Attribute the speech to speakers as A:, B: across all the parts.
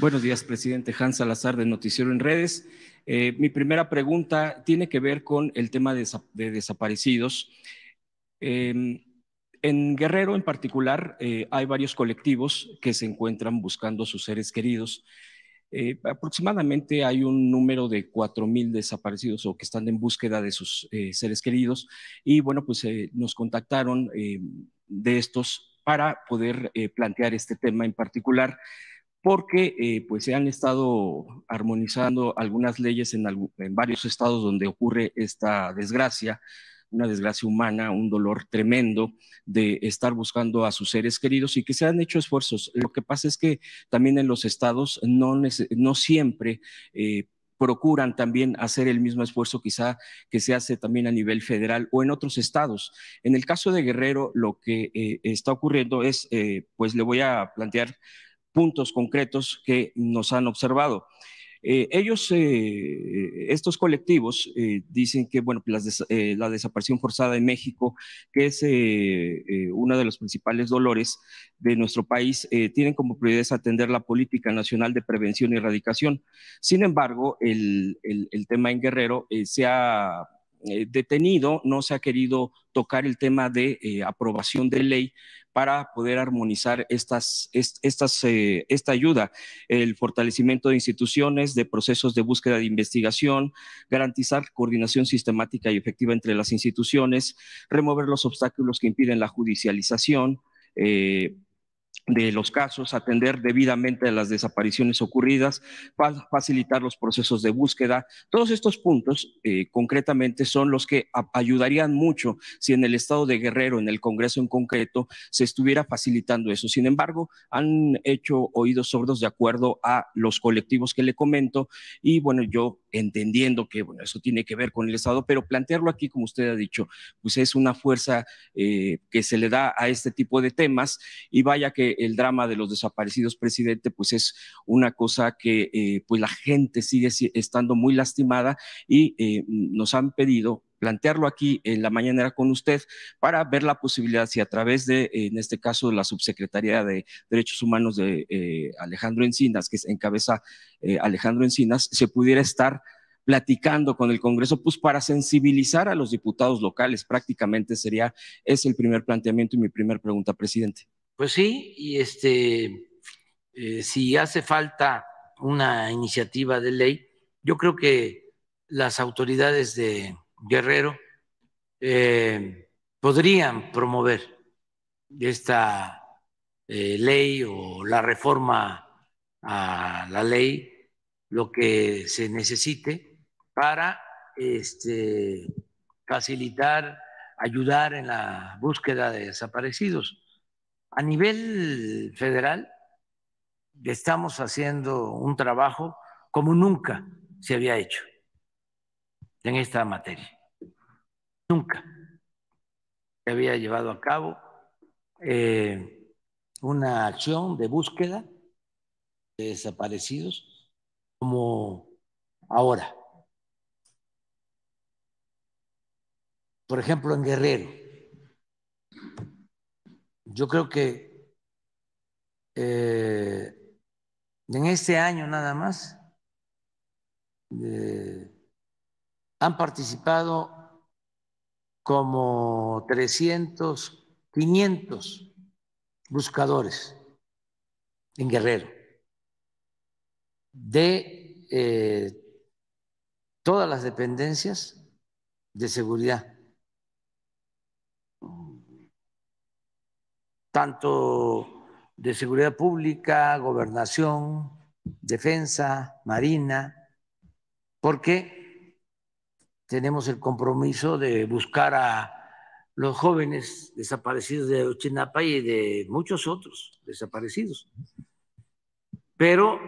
A: Buenos días, presidente Hans Salazar de Noticiero en Redes. Eh, mi primera pregunta tiene que ver con el tema de, desaparecidos. Em, en Guerrero en particular eh, hay varios colectivos que se encuentran buscando a sus seres queridos. Eh, aproximadamente hay un número de 4.000 desaparecidos o que están en búsqueda de sus seres queridos. Y bueno, pues nos contactaron de estos para poder plantear este tema en particular porque eh, pues se han estado armonizando algunas leyes en, varios estados donde ocurre esta desgracia, una desgracia humana, un dolor tremendo de estar buscando a sus seres queridos y que se han hecho esfuerzos. Lo que pasa es que también en los estados no, siempre... Eh, procuran también hacer el mismo esfuerzo quizá que se hace también a nivel federal o en otros estados. En el caso de Guerrero, lo que eh, está ocurriendo es, pues le voy a plantear puntos concretos que nos han observado. Eh, ellos, eh, estos colectivos, eh, dicen que bueno, la desaparición forzada en México, que es uno de los principales dolores de nuestro país, tienen como prioridad atender la política nacional de prevención y erradicación. Sin embargo, el, el tema en Guerrero se ha eh, detenido, no se ha querido tocar el tema de eh, aprobación de ley para poder armonizar estas, estas eh, esta ayuda, el fortalecimiento de instituciones, de procesos de búsqueda de investigación, garantizar coordinación sistemática y efectiva entre las instituciones, remover los obstáculos que impiden la judicialización de los casos, atender debidamente a las desapariciones ocurridas, facilitar los procesos de búsqueda. Todos estos puntos eh, concretamente son los que ayudarían mucho si en el estado de Guerrero, en el Congreso en concreto, se estuviera facilitando eso. Sin embargo, han hecho oídos sordos de acuerdo a los colectivos que le comento y bueno, yo entendiendo que bueno, eso tiene que ver con el estado, pero plantearlo aquí, como usted ha dicho, pues es una fuerza eh, que se le da a este tipo de temas y vaya que el drama de los desaparecidos, presidente, pues es una cosa que eh, pues la gente sigue estando muy lastimada y eh, nos han pedido plantearlo aquí en la mañanera con usted para ver la posibilidad si a través de, en este caso, la subsecretaría de Derechos Humanos de eh, Alejandro Encinas, que encabeza Alejandro Encinas, se pudiera estar platicando con el Congreso, pues para sensibilizar a los diputados locales, prácticamente sería, es el primer planteamiento y mi primera pregunta, presidente
B: pues sí, y este, eh, si hace falta una iniciativa de ley, yo creo que las autoridades de Guerrero eh, podrían promover esta eh, ley o la reforma a la ley, lo que se necesite para este, facilitar, ayudar en la búsqueda de desaparecidos. A nivel federal estamos haciendo un trabajo como nunca se había hecho en esta materia. Nunca se había llevado a cabo eh, una acción de búsqueda de desaparecidos como ahora. Por ejemplo, en Guerrero yo creo que eh, en este año nada más eh, han participado como 300, 500 buscadores en Guerrero de eh, todas las dependencias de seguridad tanto de seguridad pública, gobernación, defensa, marina, porque tenemos el compromiso de buscar a los jóvenes desaparecidos de Ochinapa y de muchos otros desaparecidos. Pero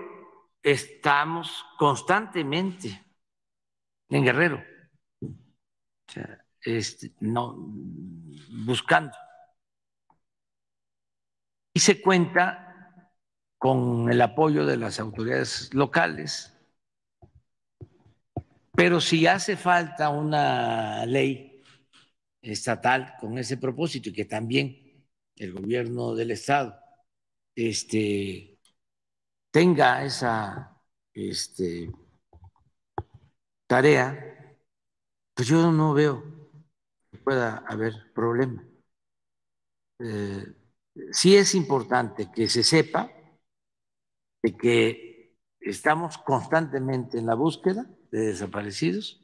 B: estamos constantemente en Guerrero, este, no, buscando y se cuenta con el apoyo de las autoridades locales. Pero si hace falta una ley estatal con ese propósito y que también el gobierno del estado este, tenga esa este, tarea, pues yo no veo que pueda haber problema. Eh, sí es importante que se sepa de que estamos constantemente en la búsqueda de desaparecidos,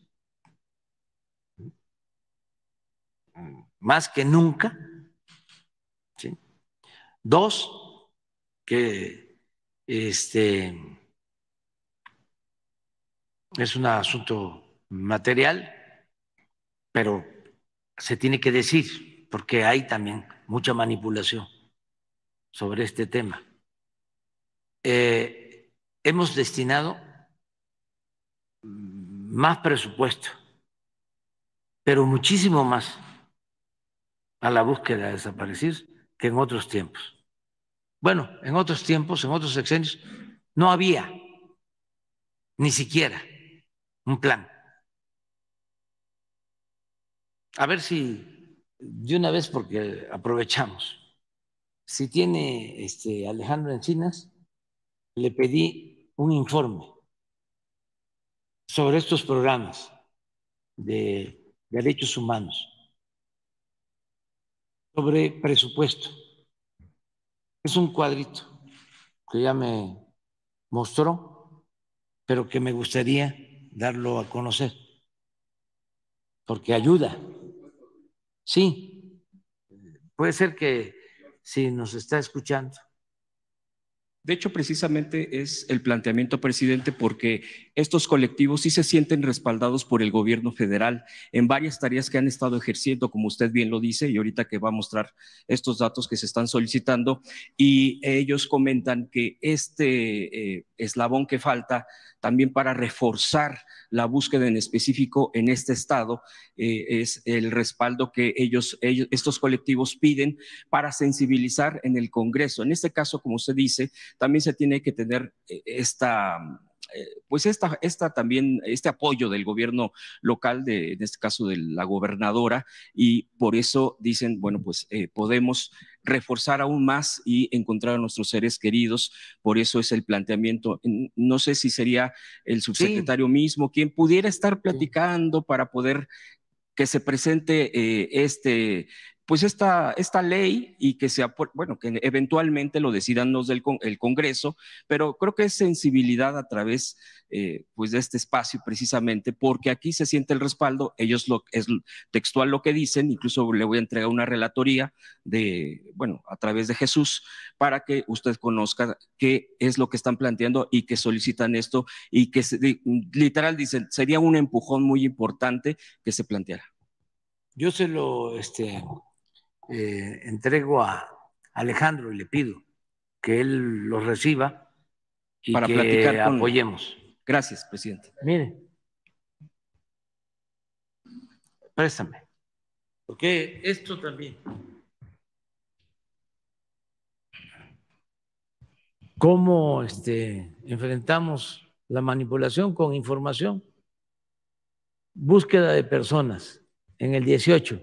B: más que nunca. Dos, que este es un asunto material, pero se tiene que decir, porque hay también mucha manipulación sobre este tema. Eh, hemos destinado más presupuesto, pero muchísimo más a la búsqueda de desaparecidos que en otros tiempos. Bueno, en otros tiempos, en otros sexenios, no había ni siquiera un plan. A ver si de una vez, porque aprovechamos si tiene este Alejandro Encinas, le pedí un informe sobre estos programas de derechos humanos, sobre presupuesto. Es un cuadrito que ya me mostró, pero que me gustaría darlo a conocer, porque ayuda. Sí, puede ser que si nos está escuchando. De hecho, precisamente es
A: el planteamiento, presidente, porque estos colectivos sí se sienten respaldados por el gobierno federal en varias tareas que han estado ejerciendo, como usted bien lo dice, y ahorita que va a mostrar estos datos que se están solicitando, y eh, ellos comentan que este eh, eslabón que falta también para reforzar la búsqueda en específico en este estado eh, es el respaldo que ellos, ellos, estos colectivos piden para sensibilizar en el Congreso. En este caso, como usted dice, también se tiene que tener esta eh, pues esta, esta también, este apoyo del gobierno local, en este caso de la gobernadora, y por eso dicen, bueno, pues eh, podemos reforzar aún más y encontrar a nuestros seres queridos. Por eso es el planteamiento. No sé si sería el subsecretario mismo quien pudiera estar platicando para poder que se presente eh, este pues esta, ley y que sea, bueno, que eventualmente lo decidan los del el Congreso, pero creo que es sensibilidad a través eh, pues de este espacio precisamente, porque aquí se siente el respaldo, ellos lo, es textual lo que dicen, incluso le voy a entregar una relatoría de, bueno, a través de Jesús, para que usted conozca qué es lo que están planteando y que solicitan esto y que literal dicen, sería un empujón muy importante que se planteara.
B: Yo se lo este, eh, entrego a Alejandro y le pido que él los reciba Para platicar apoyemos.
A: Gracias, presidente. Mire, préstame,
B: porque esto también. ¿Cómo este, enfrentamos la manipulación con información? Búsqueda de personas en el 18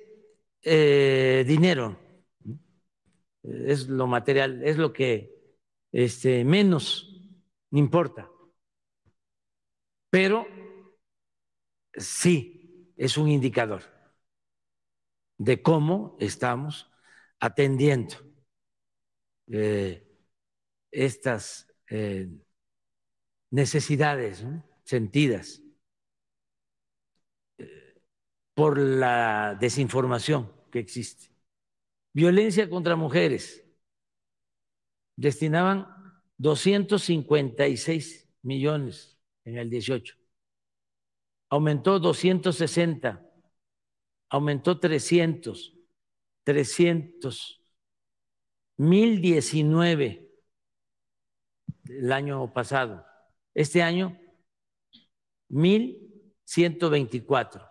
B: Eh, dinero, es lo material, es lo que este, menos importa. Pero sí es un indicador de cómo estamos atendiendo eh, estas eh, necesidades sentidas por la desinformación que existe. Violencia contra mujeres. Destinaban 256 millones en el 18. Aumentó 260. Aumentó 300. 300. 1019 el año pasado. Este año, 1124.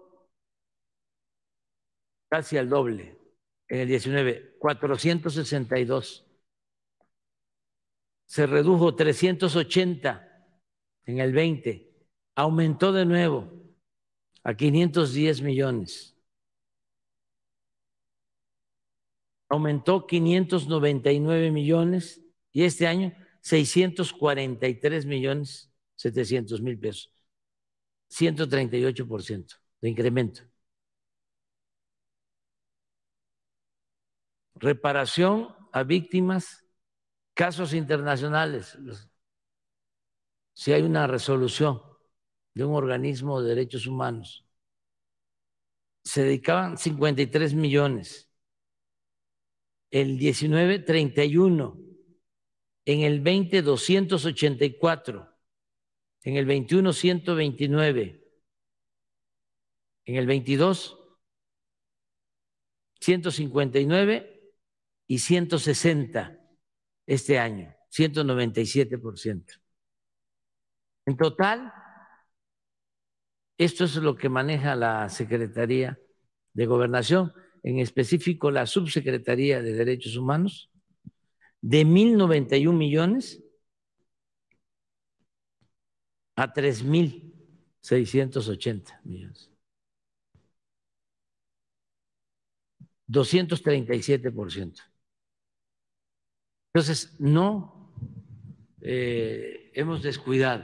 B: casi al doble, en el 19, 462. Se redujo 380 en el 20, aumentó de nuevo a 510 millones. Aumentó 599 millones y este año 643 millones 700 mil pesos, 138% de incremento. reparación a víctimas, casos internacionales. Si hay una resolución de un organismo de derechos humanos, se dedicaban 53 millones. El 19, 31. En el 20, 284. En el 21, 129. En el 22, 159 y 160 este año, 197%. En total, esto es lo que maneja la Secretaría de Gobernación, en específico la Subsecretaría de Derechos Humanos, de 1.091 millones a 3.680 millones. 237%. Entonces, no eh, hemos descuidado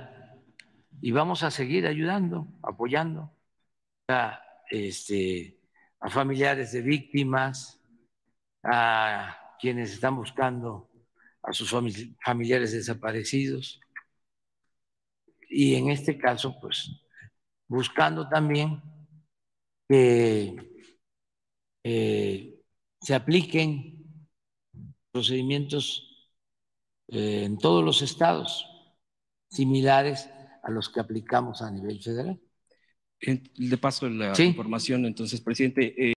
B: y vamos a seguir ayudando, apoyando este, a, familiares de víctimas, a quienes están buscando a sus familiares desaparecidos y en este caso, pues, buscando también que eh, se apliquen procedimientos eh, en todos los estados similares a los que aplicamos a nivel federal. De paso la información entonces, presidente. Eh,